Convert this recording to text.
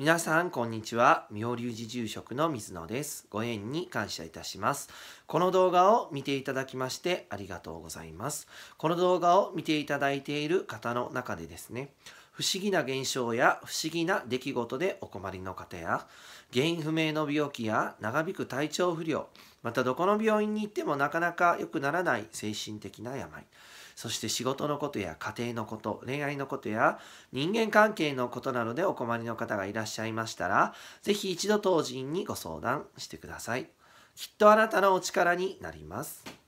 皆さん、こんにちは。妙隆寺住職の水野です。ご縁に感謝いたします。この動画を見ていただきましてありがとうございます。この動画を見ていただいている方の中でですね、不思議な現象や不思議な出来事でお困りの方や、原因不明の病気や長引く体調不良、またどこの病院に行ってもなかなか良くならない精神的な病、そして仕事のことや家庭のこと、恋愛のことや人間関係のことなどでお困りの方がいらっしゃいましたら、是非一度当人にご相談してください。きっとあなたのお力になります。